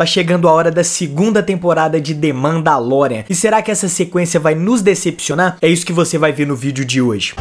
Tá chegando a hora da segunda temporada de The Mandalorian. E será que essa sequência vai nos decepcionar? É isso que você vai ver no vídeo de hoje.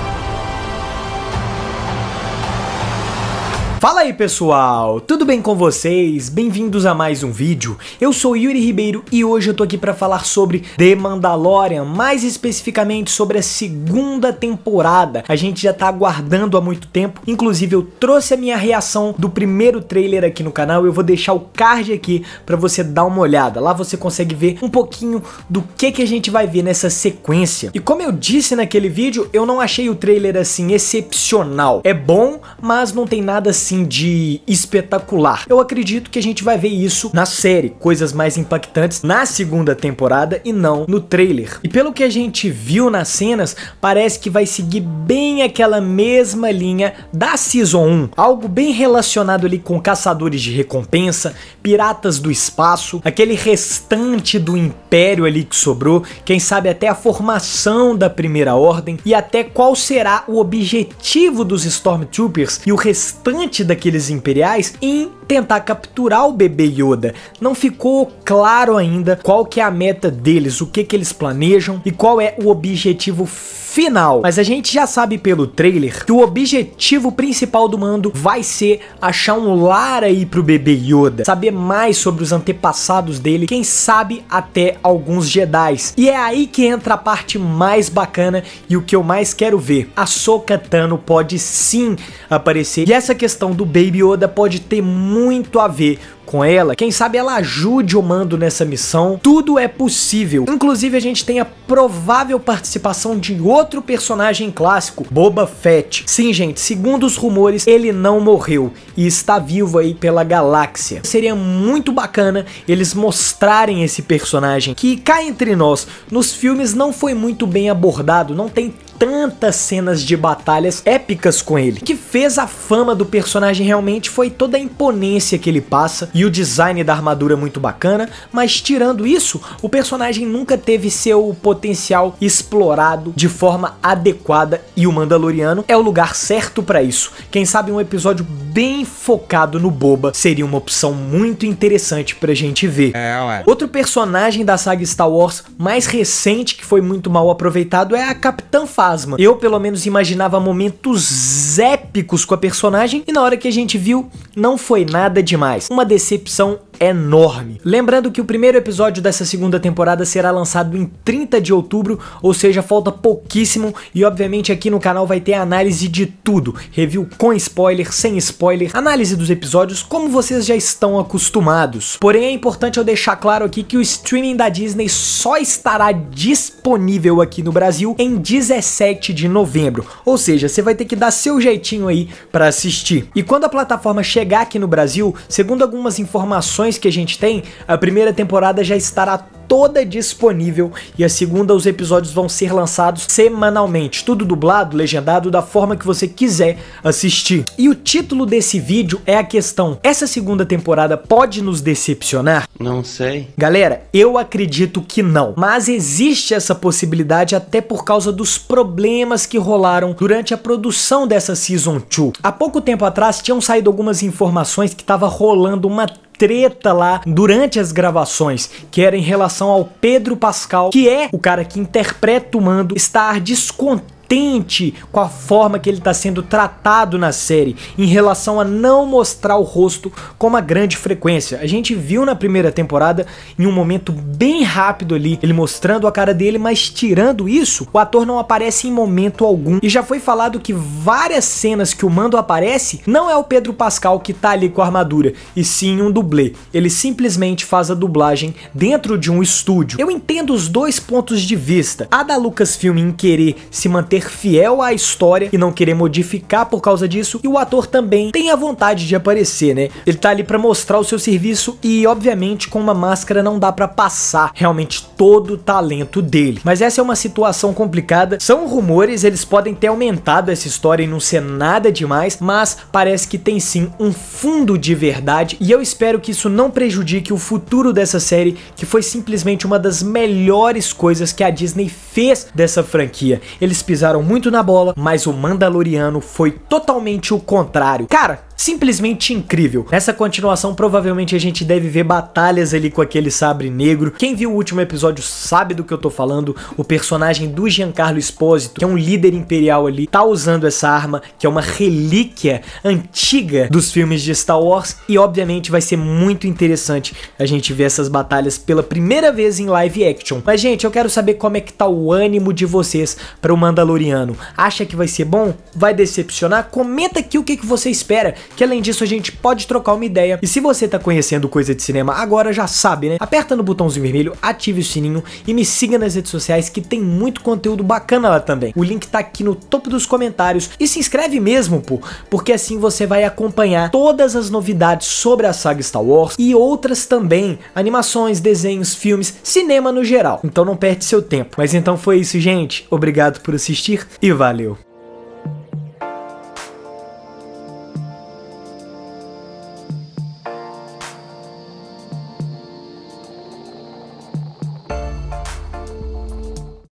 Fala aí pessoal, tudo bem com vocês? Bem-vindos a mais um vídeo. Eu sou Yuri Ribeiro e hoje eu tô aqui para falar sobre The Mandalorian, mais especificamente sobre a segunda temporada. A gente já tá aguardando há muito tempo, inclusive eu trouxe a minha reação do primeiro trailer aqui no canal, eu vou deixar o card aqui para você dar uma olhada. Lá você consegue ver um pouquinho do que que a gente vai ver nessa sequência. E como eu disse naquele vídeo, eu não achei o trailer assim excepcional. É bom, mas não tem nada assim assim de espetacular. Eu acredito que a gente vai ver isso na série, coisas mais impactantes na segunda temporada e não no trailer. E pelo que a gente viu nas cenas, parece que vai seguir bem aquela mesma linha da Season 1, algo bem relacionado ali com caçadores de recompensa, piratas do espaço, aquele restante do império ali que sobrou, quem sabe até a formação da primeira ordem e até qual será o objetivo dos Stormtroopers e o restante parte daqueles imperiais em tentar capturar o bebê Yoda. Não ficou claro ainda qual que é a meta deles, o que que eles planejam e qual é o objetivo final final. Mas a gente já sabe pelo trailer que o objetivo principal do Mando vai ser achar um lar aí pro bebê Yoda, saber mais sobre os antepassados dele, quem sabe até alguns Jedi. E é aí que entra a parte mais bacana e o que eu mais quero ver. A Soka Tano pode sim aparecer. E essa questão do Baby Yoda pode ter muito a ver com ela, quem sabe ela ajude o Mando nessa missão. Tudo é possível. Inclusive a gente tem a provável participação de outro personagem clássico, Boba Fett. Sim, gente, segundo os rumores, ele não morreu e está vivo aí pela galáxia. Seria muito bacana eles mostrarem esse personagem que cá entre nós, nos filmes não foi muito bem abordado, não tem tantas cenas de batalhas épicas com ele. O que fez a fama do personagem realmente foi toda a imponência que ele passa e o design da armadura muito bacana, mas tirando isso, o personagem nunca teve seu potencial explorado de forma adequada e o Mandaloriano é o lugar certo para isso. Quem sabe um episódio bem focado no Boba seria uma opção muito interessante pra gente ver. É, Outro personagem da saga Star Wars mais recente que foi muito mal aproveitado é a Capitã Fala fantasma. Eu, pelo menos, imaginava momentos épicos com a personagem e na hora que a gente viu, não foi nada demais. Uma decepção enorme. Lembrando que o primeiro episódio dessa segunda temporada será lançado em 30 de outubro, ou seja, falta pouquíssimo e obviamente aqui no canal vai ter análise de tudo, review com spoiler, sem spoiler, análise dos episódios como vocês já estão acostumados. Porém é importante eu deixar claro aqui que o streaming da Disney só estará disponível aqui no Brasil em 17 de novembro, ou seja, você vai ter que dar seu jeitinho aí para assistir. E quando a plataforma chegar aqui no Brasil, segundo algumas informações que a gente tem, a primeira temporada já estará toda disponível e a segunda os episódios vão ser lançados semanalmente, tudo dublado, legendado da forma que você quiser assistir. E o título desse vídeo é a questão: essa segunda temporada pode nos decepcionar? Não sei. Galera, eu acredito que não, mas existe essa possibilidade até por causa dos problemas que rolaram durante a produção dessa season 2. Há pouco tempo atrás tinham saído algumas informações que estava rolando uma treta lá durante as gravações, que era em relação ao Pedro Pascal, que é o cara que interpreta o Mando, estar descontado contente com a forma que ele está sendo tratado na série em relação a não mostrar o rosto com uma grande frequência. A gente viu na primeira temporada, em um momento bem rápido ali, ele mostrando a cara dele, mas tirando isso, o ator não aparece em momento algum. E já foi falado que várias cenas que o Mando aparece não é o Pedro Pascal que tá ali com a armadura, e sim um dublê. Ele simplesmente faz a dublagem dentro de um estúdio. Eu entendo os dois pontos de vista, a da Lucasfilm em querer se manter ser fiel à história e não querer modificar por causa disso. E o ator também tem a vontade de aparecer, né? Ele tá ali para mostrar o seu serviço e, obviamente, com uma máscara não dá para passar realmente todo o talento dele. Mas essa é uma situação complicada. São rumores, eles podem ter aumentado essa história e não ser nada demais, mas parece que tem sim um fundo de verdade e eu espero que isso não prejudique o futuro dessa série, que foi simplesmente uma das melhores coisas que a Disney fez dessa franquia. Eles pisaram pisaram muito na bola, mas o Mandaloriano foi totalmente o contrário. Cara, simplesmente incrível. Nessa continuação, provavelmente a gente deve ver batalhas ali com aquele sabre negro. Quem viu o último episódio sabe do que eu tô falando. O personagem do Giancarlo Esposito, que é um líder imperial ali, tá usando essa arma, que é uma relíquia antiga dos filmes de Star Wars, e obviamente vai ser muito interessante a gente ver essas batalhas pela primeira vez em live action. Mas gente, eu quero saber como é que tá o ânimo de vocês para o Mandaloriano. Acha que vai ser bom? Vai decepcionar? Comenta aqui o que, que você espera que além disso a gente pode trocar uma ideia. E se você tá conhecendo coisa de cinema agora, já sabe, né? Aperta no botãozinho vermelho, ative o sininho e me siga nas redes sociais que tem muito conteúdo bacana lá também. O link tá aqui no topo dos comentários e se inscreve mesmo, pô, porque assim você vai acompanhar todas as novidades sobre a saga Star Wars e outras também, animações, desenhos, filmes, cinema no geral. Então não perde seu tempo. Mas então foi isso, gente. Obrigado por assistir e valeu.